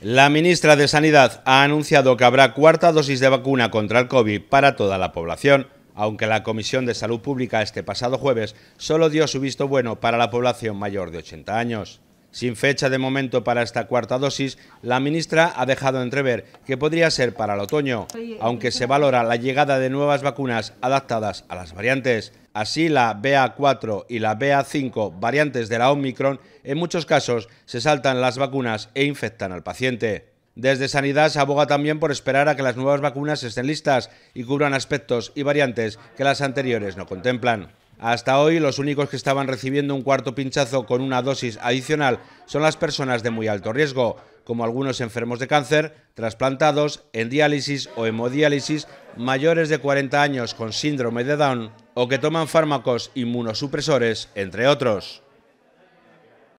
La ministra de Sanidad ha anunciado que habrá cuarta dosis de vacuna contra el COVID para toda la población, aunque la Comisión de Salud Pública este pasado jueves solo dio su visto bueno para la población mayor de 80 años. Sin fecha de momento para esta cuarta dosis, la ministra ha dejado entrever que podría ser para el otoño, aunque se valora la llegada de nuevas vacunas adaptadas a las variantes. Así, la BA4 y la BA5, variantes de la Omicron, en muchos casos se saltan las vacunas e infectan al paciente. Desde Sanidad se aboga también por esperar a que las nuevas vacunas estén listas y cubran aspectos y variantes que las anteriores no contemplan. Hasta hoy, los únicos que estaban recibiendo un cuarto pinchazo con una dosis adicional son las personas de muy alto riesgo, como algunos enfermos de cáncer, trasplantados, en diálisis o hemodiálisis, mayores de 40 años con síndrome de Down o que toman fármacos inmunosupresores, entre otros.